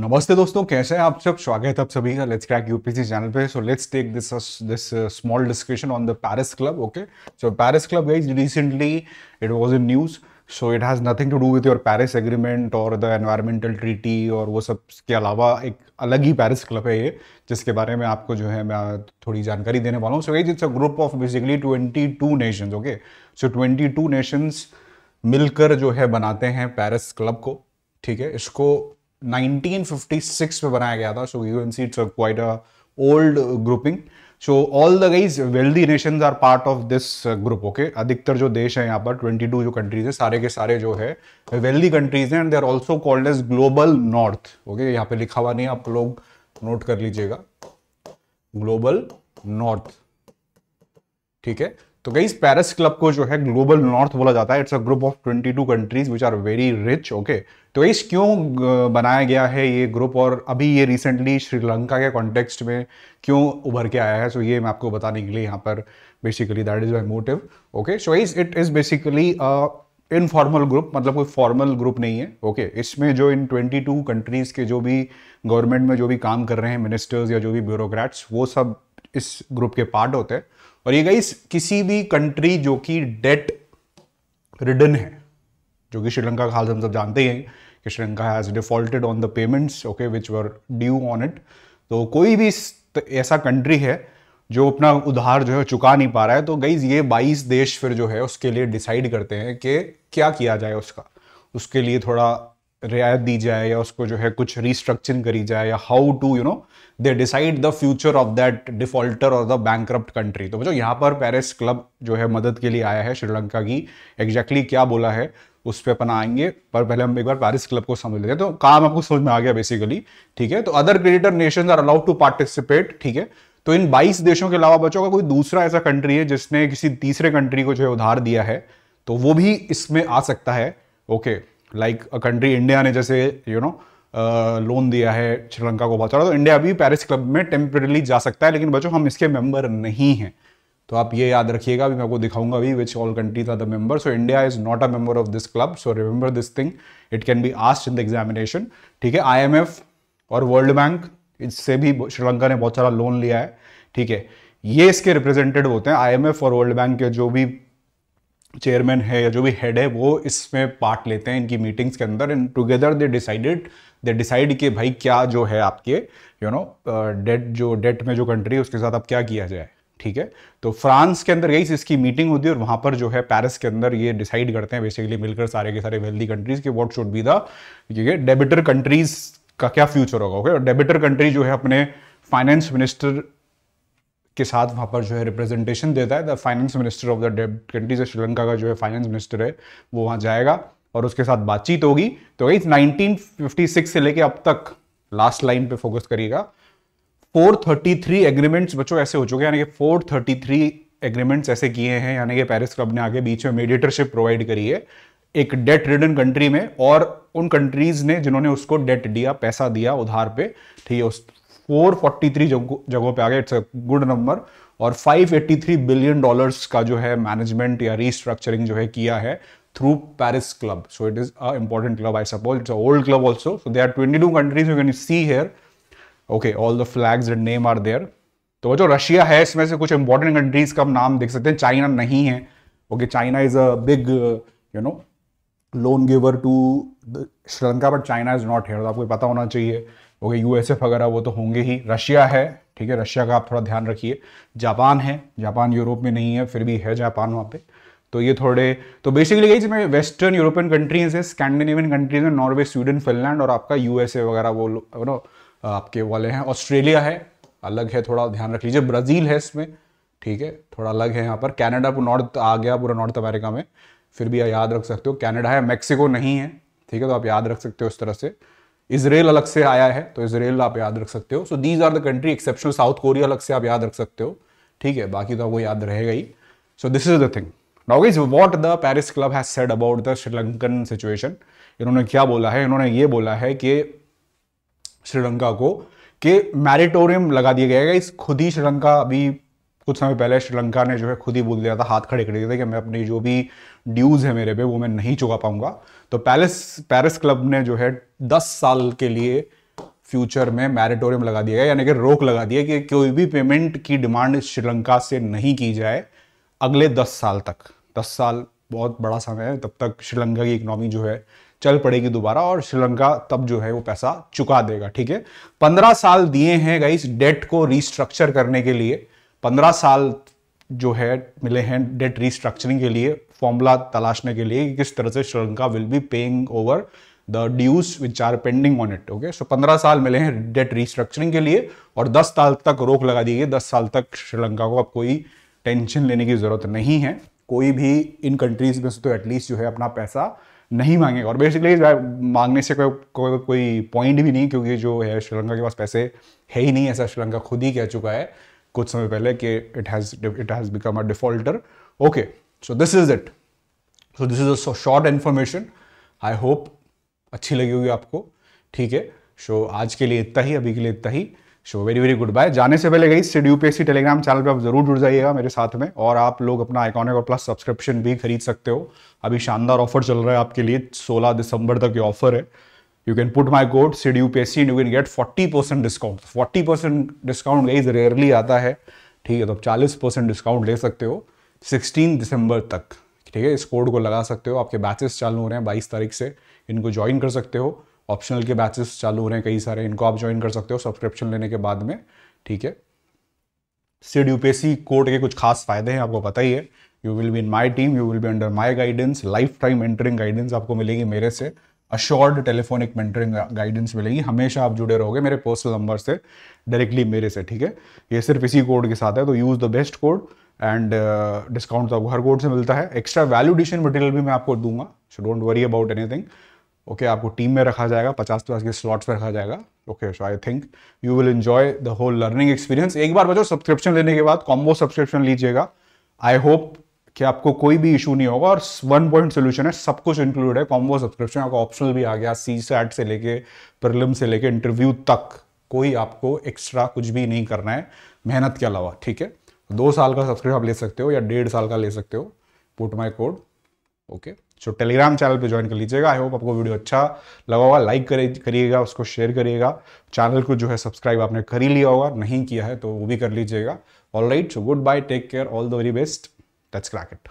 नमस्ते दोस्तों कैसे हैं आप सब स्वागत है आप सभी का लेट्स क्रैक यूपीसी चैनल पे so let's take this this small discussion on the Paris club okay so Paris club guys recently it was in news so it has nothing to do with your Paris agreement और the environmental treaty और वो सब के अलावा एक अलग ही Paris club है ये जिसके बारे में आपको जो है मैं थोड़ी जानकारी देने वाला हूँ so guys it's a group of basically twenty two nations okay so twenty two nations मिलकर जो है बनाते हैं पैरिस क्लब को ठीक है इसको 1956 में बनाया गया था so you can see it's quite a old grouping so all the guys wealthy nation are part of this group okay अधिकतर जो देश है यहाँ पर 22 जो कंट्रीज हैं सारे के सारे जो है वेल्दी कंट्रीज हैं and they are also called as global north okay यहाँ पे लिखा हुआ नहीं आप लोग नोट कर लीजिएगा ग्लोबल नॉर्थ ठीक है तो गई पेरिस क्लब को जो है ग्लोबल नॉर्थ बोला जाता है इट्स तो a group of 22 countries which are very rich okay तो गई क्यों बनाया गया है ये ग्रुप और अभी ये रिसेंटली श्रीलंका के कॉन्टेक्स्ट में क्यों उभर के आया है सो so ये मैं आपको बताने के लिए यहाँ पर basically that is my motive okay so is it is basically informal group मतलब कोई फॉर्मल ग्रुप नहीं है ओके okay, इसमें जो इन 22 कंट्रीज़ के जो भी गवर्नमेंट में जो भी काम कर रहे हैं मिनिस्टर्स या जो भी ब्यूरोक्रेट्स वो सब इस ग्रुप के पार्ट होते हैं और ये गाइस किसी भी कंट्री जो कि डेट रिडन है जो कि श्रीलंका का हाल हम सब जानते हैं कि Sri Lanka has defaulted on the payments okay which were due on it तो कोई भी ऐसा कंट्री है जो अपना उधार जो है चुका नहीं पा रहा है तो गईज ये 22 देश फिर जो है उसके लिए डिसाइड करते हैं कि क्या किया जाए उसका उसके लिए थोड़ा रियायत दी जाए या उसको जो है कुछ रिस्ट्रक्चरिंग करी जाए या how to you know they decide the future of that defaulter और द बैंक कंट्री तो बच्चों यहाँ पर पेरिस क्लब जो है मदद के लिए आया है श्रीलंका की एग्जैक्टली exactly क्या बोला है उस पर अपन आएंगे पर पहले हम एक बार पेरिस क्लब को समझ लेते हैं तो काम आपको समझ में आ गया बेसिकली ठीक है तो other creditor nation are allowed to participate ठीक है तो इन 22 देशों के अलावा बच्चों का कोई दूसरा ऐसा कंट्री है जिसने किसी तीसरे कंट्री को जो है उधार दिया है तो वो भी इसमें आ सकता है okay okay. Like a country India ने जैसे यू नो लोन दिया है श्रीलंका को बहुत सारा तो इंडिया भी पेरिस क्लब में टेम्परेली जा सकता है लेकिन बच्चों हम इसके मेंबर नहीं हैं तो आप ये याद रखिएगा अभी मैं आपको दिखाऊंगा अभी which all countries are the member so India is not a member of this club so remember this thing it can be asked in the examination ठीक है आईएमएफ और वर्ल्ड बैंक इससे भी श्रीलंका ने बहुत सारा लोन लिया है ठीक है ये इसके रिप्रेजेंटेटिव होते हैं आईएमएफ और वर्ल्ड बैंक के जो भी चेयरमैन है या जो भी हेड है वो इसमें पार्ट लेते हैं इनकी मीटिंग्स के अंदर and together they decided they decide कि भाई क्या जो है आपके यू नो डेट जो डेट में जो कंट्री है उसके साथ अब क्या किया जाए ठीक है तो फ्रांस के अंदर गई इसकी मीटिंग होती है और वहाँ पर जो है पेरिस के अंदर ये डिसाइड करते हैं बेसिकली मिलकर सारे के सारे वेल्दी कंट्रीज के what should be the debtor countries का क्या फ्यूचर होगा ओके और डेबिटर कंट्री जो है अपने फाइनेंस मिनिस्टर के साथ वहाँ पर जो है रिप्रेजेंटेशन देता है the finance minister of the डेब countries of Sri Lanka का जो है फाइनेंस मिनिस्टर है वो वहाँ जाएगा और उसके साथ बातचीत होगी तो गई नाइनटीन से लेके अब तक लास्ट लाइन पे फोकस करिएगा 433 एग्रीमेंट्स बच्चों ऐसे हो चुके हैं यानी कि 433 एग्रीमेंट्स ऐसे किए हैं यानी कि पेरिस क्लब ने आगे बीच में मीडिएटरशिप प्रोवाइड करी है एक डेट रिडन कंट्री में और उन कंट्रीज ने जिन्होंने उसको डेट दिया पैसा दिया उधार पे ठीक है उस 443 जगहों पे आ गया इट्स अ गुड नंबर और 583 बिलियन डॉलर्स का जो है मैनेजमेंट या रीस्ट्रक्चरिंग जो है किया है through Paris club so it is a important club I suppose it's an old club also. So there are 22 countries you can see here. Okay, all the flags and name are there. तो जो Russia है इसमें से कुछ important countries का हम नाम देख सकते हैं चाइना नहीं है okay China is a big you know loan giver to Sri Lanka but China is not here आपको पता होना चाहिए ओके यूएसएफ वगैरह वो तो होंगे ही रशिया है ठीक है रशिया का आप थोड़ा ध्यान रखिए जापान है जापान यूरोप में नहीं है फिर भी है जापान वहाँ पे तो ये थोड़े तो बेसिकली यही इसमें वेस्टर्न यूरोपियन कंट्रीज है स्कैंडिनेवियन कंट्रीज है नॉर्वे स्वीडन फिनलैंड और आपका यूएसए वगैरह वो नो आपके वाले हैं ऑस्ट्रेलिया है अलग है थोड़ा ध्यान रख लीजिए ब्राज़ील है इसमें ठीक है थोड़ा अलग है यहाँ पर कैनेडा नॉर्थ आ गया पूरा नॉर्थ अमेरिका में फिर भी याद रख सकते हो कैनेडा है मैक्सिको नहीं है ठीक है तो आप याद रख सकते हो इस तरह से इसराइल अलग से आया है तो इसराइल आप याद रख सकते हो so these are the country exceptional South Korea अलग से आप याद रख सकते हो ठीक है बाकी तो आपको याद रहेगा ही सो this is the thing now is what the Paris club has said about the Sri Lankan situation इन्होंने क्या बोला है इन्होंने ये बोला है कि श्रीलंका को कि मैरिटोरियम लगा दिया गया है खुद ही श्रीलंका अभी कुछ समय पहले श्रीलंका ने जो है खुद ही बोल दिया था हाथ खड़े कर दिया थे कि मैं अपनी जो भी ड्यूज़ है मेरे पे वो मैं नहीं चुका पाऊंगा तो पैलेस पैरिस क्लब ने जो है दस साल के लिए फ्यूचर में मैरिटोरियम लगा दिया गया यानी कि रोक लगा दिया कि कोई भी पेमेंट की डिमांड श्रीलंका से नहीं की जाए अगले दस साल तक दस साल बहुत बड़ा समय है तब तक श्रीलंका की इकोनॉमी जो है चल पड़ेगी दोबारा और श्रीलंका तब जो है वो पैसा चुका देगा ठीक है पंद्रह साल दिए हैं गाइस डेट को रिस्ट्रक्चर करने के लिए पंद्रह साल जो है मिले हैं डेट रिस्ट्रक्चरिंग के लिए फॉर्मूला तलाशने के लिए कि किस तरह से Sri Lanka will be paying over the dues which are pending on it okay so पंद्रह साल मिले हैं डेट रिस्ट्रक्चरिंग के लिए और दस साल तक रोक लगा दी गई दस साल तक श्रीलंका को अब कोई टेंशन लेने की ज़रूरत नहीं है कोई भी इन कंट्रीज़ में से तो एटलीस्ट जो है अपना पैसा नहीं मांगेगा और बेसिकली मांगने से कोई कोई कोई पॉइंट भी नहीं क्योंकि जो है श्रीलंका के पास पैसे है ही नहीं ऐसा श्रीलंका खुद ही कह चुका है कुछ समय पहले कि it has it has become a defaulter okay so this is it so this is a short information I hope अच्छी लगी होगी आपको ठीक है सो आज के लिए इतना ही अभी के लिए इतना ही so very very good bye जाने से पहले गई सिड यूपीएससी टेलीग्राम चैनल पे आप जरूर जुड़ जाइएगा मेरे साथ में और आप लोग अपना आइकॉनिक और प्लस सब्सक्रिप्शन भी खरीद सकते हो अभी शानदार ऑफर चल रहा है आपके लिए 16 दिसंबर तक ये ऑफर है you can put my code you and you can get 40% discount 40% discount guys rarely आता है ठीक है तो आप 40% डिस्काउंट ले सकते हो 16 दिसंबर तक ठीक है इस कोड को लगा सकते हो आपके बैचेस चालू हो रहे हैं 22 तारीख से इनको ज्वाइन कर सकते हो ऑप्शनल के बैचेस चालू हो रहे हैं कई सारे इनको आप ज्वाइन कर सकते हो सब्सक्रिप्शन लेने के बाद में ठीक है एस यूपीएससी कोड के कुछ खास फायदे हैं आपको पता ही है you will be in my team you will be under my guidance life time entering guidance आपको मिलेगी मेरे से अश्योर्ड टेलीफोनिक मेंटरिंग गाइडेंस मिलेगी हमेशा आप जुड़े रहोगे मेरे पोस्टल नंबर से डायरेक्टली मेरे से ठीक है ये सिर्फ इसी कोड के साथ है तो use the best code and discount तो आपको हर कोड से मिलता है एक्स्ट्रा वैल्यूडेशन मटेरियल भी मैं आपको दूंगा so don't worry about anything okay आपको टीम में रखा जाएगा पचास पचास के स्लॉट्स पर रखा जाएगा okay so I think you will enjoy the whole learning experience एक बार बचो सब्सक्रिप्शन लेने के बाद कॉम्बो सब्सक्रिप्शन लीजिएगा आई होप कि आपको कोई भी इशू नहीं होगा और वन पॉइंट सोल्यूशन है सब कुछ इंक्लूड है कॉम्बो सब्सक्रिप्शन आपका ऑप्शनल भी आ गया सी सैट से लेके प्रलिम से लेके इंटरव्यू तक कोई आपको एक्स्ट्रा कुछ भी नहीं करना है मेहनत के अलावा ठीक है दो साल का सब्सक्रिप्शन आप ले सकते हो या डेढ़ साल का ले सकते हो put my code okay so Telegram channel पे ज्वाइन कर लीजिएगा आई होप आपको वीडियो अच्छा लगा होगा लाइक करिएगा उसको शेयर करिएगा चैनल को जो है सब्सक्राइब आपने कर ही लिया होगा नहीं किया है तो वो भी कर लीजिएगा all right so good bye take care all the very best Let's crack it.